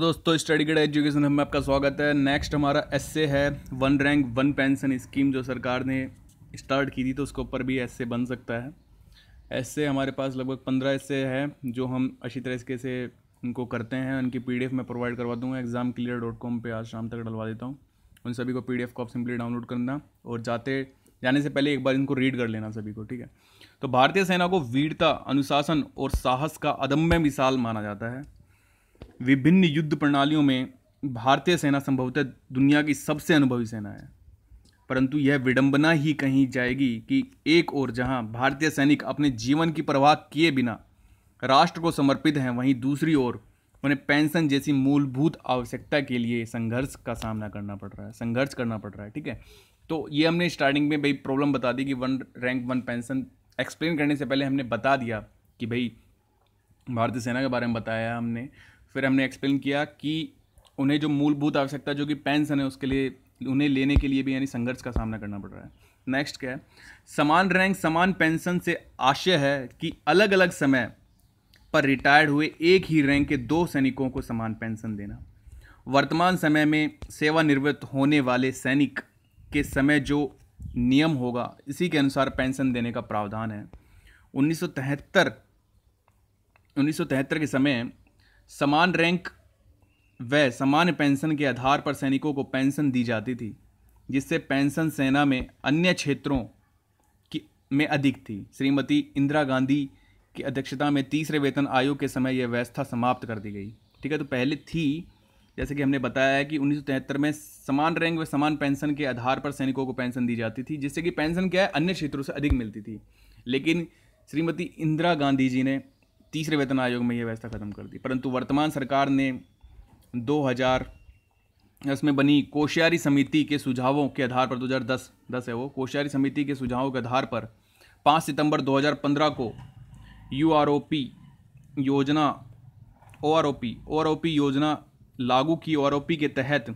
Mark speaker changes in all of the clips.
Speaker 1: दोस्तों स्टडी गेड एजुकेशन में आपका स्वागत है नेक्स्ट हमारा एसए है one rank one pension scheme जो सरकार ने स्टार्ट की थी तो उसके ऊपर भी एसए बन सकता है एसए हमारे पास लगभग पंद्रह एसए है जो हम अच्छी तरीके से उनको करते हैं उनकी पी मैं प्रोवाइड करवा दूँगा एग्ज़ाम क्लियर डॉट कॉम पर आज शाम तक डलवा देता हूँ उन सभी को पी डी को आप सिंपली डाउनलोड करना और जाते जाने से पहले एक बार इनको रीड कर लेना सभी को ठीक है तो भारतीय सेना को वीरता अनुशासन और साहस का अदम्य मिसाल माना जाता है विभिन्न युद्ध प्रणालियों में भारतीय सेना संभवतः दुनिया की सबसे अनुभवी सेना है परंतु यह विडंबना ही कहीं जाएगी कि एक ओर जहां भारतीय सैनिक अपने जीवन की परवाह किए बिना राष्ट्र को समर्पित हैं वहीं दूसरी ओर उन्हें पेंशन जैसी मूलभूत आवश्यकता के लिए संघर्ष का सामना करना पड़ रहा है संघर्ष करना पड़ रहा है ठीक है तो ये हमने स्टार्टिंग में भाई प्रॉब्लम बता दी कि one rank one pension explain करने से पहले हमने बता दिया कि भाई भारतीय सेना के बारे में बताया हमने फिर हमने एक्सप्लेन किया कि उन्हें जो मूलभूत आवश्यकता जो कि पेंशन है उसके लिए उन्हें लेने के लिए भी यानी संघर्ष का सामना करना पड़ रहा है नेक्स्ट क्या है समान रैंक समान पेंशन से आशय है कि अलग अलग समय पर रिटायर्ड हुए एक ही रैंक के दो सैनिकों को समान पेंशन देना वर्तमान समय में सेवानिवृत्त होने वाले सैनिक के समय जो नियम होगा इसी के अनुसार पेंशन देने का प्रावधान है उन्नीस उन्नीस के समय समान रैंक व समान पेंशन के आधार पर सैनिकों को पेंशन दी जाती थी जिससे पेंशन सेना में अन्य क्षेत्रों की में अधिक थी श्रीमती इंदिरा गांधी की अध्यक्षता में तीसरे वेतन आयोग के समय यह व्यवस्था समाप्त कर दी गई ठीक है तो पहले थी जैसे कि हमने बताया है कि उन्नीस में समान रैंक व समान पेंशन के आधार पर सैनिकों को पेंशन दी जाती थी जिससे कि पेंशन क्या है अन्य क्षेत्रों से अधिक मिलती थी लेकिन श्रीमती इंदिरा गांधी जी ने तीसरे वेतन आयोग में यह व्यवस्था खत्म कर दी परंतु वर्तमान सरकार ने 2000 इसमें बनी कोश्यारी समिति के सुझावों के आधार पर 2010 10 है वो कोश्यारी समिति के सुझावों के आधार पर 5 सितंबर 2015 को यू आर ओ पी योजना O R O P O R O P योजना लागू की ओ आर ओ पी के तहत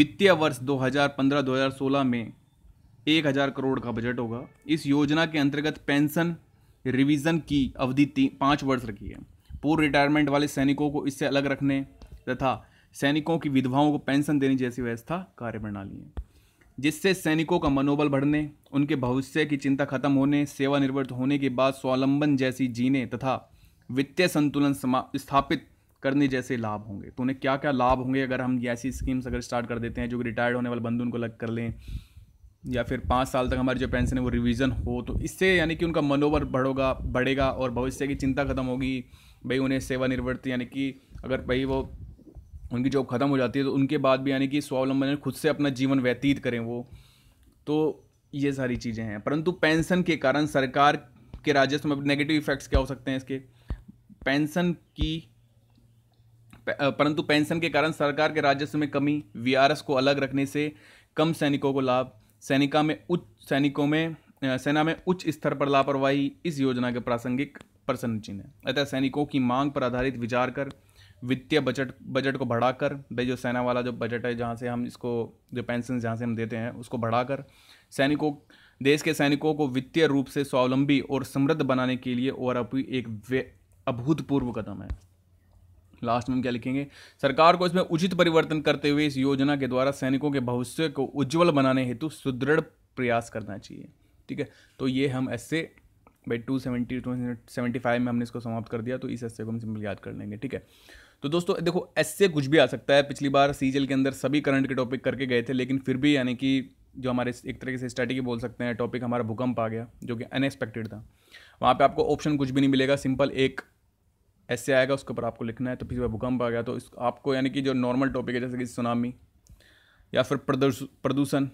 Speaker 1: वित्तीय वर्ष 2015-2016 में 1000 करोड़ का बजट होगा इस योजना के अंतर्गत पेंशन रिवीजन की अवधि तीन पाँच वर्ष रखी है पूर्व रिटायरमेंट वाले सैनिकों को इससे अलग रखने तथा सैनिकों की विधवाओं को पेंशन देने जैसी व्यवस्था कार्यप्रणाली है जिससे सैनिकों का मनोबल बढ़ने उनके भविष्य की चिंता खत्म होने सेवानिवृत्त होने के बाद स्वावलंबन जैसी जीने तथा वित्तीय संतुलन स्थापित करने जैसे लाभ होंगे तो उन्हें क्या क्या लाभ होंगे अगर हम ऐसी स्कीम्स अगर स्टार्ट कर देते हैं जो कि रिटायर्ड होने वाले बंधु उनको अलग कर लें या फिर पाँच साल तक हमारी जो पेंशन है वो रिवीजन हो तो इससे यानी कि उनका मनोबल बढ़ोगा बढ़ेगा और भविष्य की चिंता खत्म होगी भाई उन्हें सेवानिवृत्ति यानी कि अगर भाई वो उनकी जॉब ख़त्म हो जाती है तो उनके बाद भी यानी कि स्वावलंबन खुद से अपना जीवन व्यतीत करें वो तो ये सारी चीज़ें हैं परंतु पेंशन के कारण सरकार के राजस्व में नेगेटिव इफेक्ट्स क्या हो सकते हैं इसके पेंशन की परंतु पेंशन के कारण सरकार के राजस्व में कमी वी को अलग रखने से कम सैनिकों को लाभ सैनिका में उच्च सैनिकों में सेना में उच्च स्तर पर लापरवाही इस योजना के प्रासंगिक प्रसन्न चिन्ह है अतः सैनिकों की मांग पर आधारित विचार कर वित्तीय बजट बजट को बढ़ाकर भाई जो सेना वाला जो बजट है जहाँ से हम इसको जो पेंशन जहाँ से हम देते हैं उसको बढ़ाकर सैनिकों देश के सैनिकों को वित्तीय रूप से स्वावलंबी और समृद्ध बनाने के लिए अभी एक अभूतपूर्व कदम है लास्ट में हम क्या लिखेंगे सरकार को इसमें उचित परिवर्तन करते हुए इस योजना के द्वारा सैनिकों के भविष्य को उज्जवल बनाने हेतु सुदृढ़ प्रयास करना चाहिए ठीक है तो ये हम ऐसे by two seventy two seventy five में हमने इसको समाप्त कर दिया तो इस ऐसे को हम सिंपल याद कर लेंगे ठीक है तो दोस्तों देखो ऐसे कुछ भी आ सकता है पिछली बार सी के अंदर सभी करंट के टॉपिक करके गए थे लेकिन फिर भी यानी कि जो हमारे एक तरीके से स्ट्रैटेजी बोल सकते हैं टॉपिक हमारा भूकंप आ गया जो कि अनएक्सपेक्टेड था वहाँ पे आपको ऑप्शन कुछ भी नहीं मिलेगा सिंपल एक ऐसे आएगा उसके ऊपर आपको लिखना है तो फिर भूकंप आ गया तो इस आपको यानी कि जो नॉर्मल टॉपिक है जैसे कि सुनामी या फिर प्रदूषण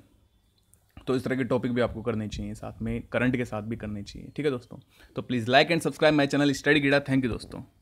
Speaker 1: तो इस तरह के टॉपिक भी आपको करने चाहिए साथ में करंट के साथ भी करने चाहिए ठीक है दोस्तों तो please like and subscribe my channel study गिडा थैंक यू दोस्तों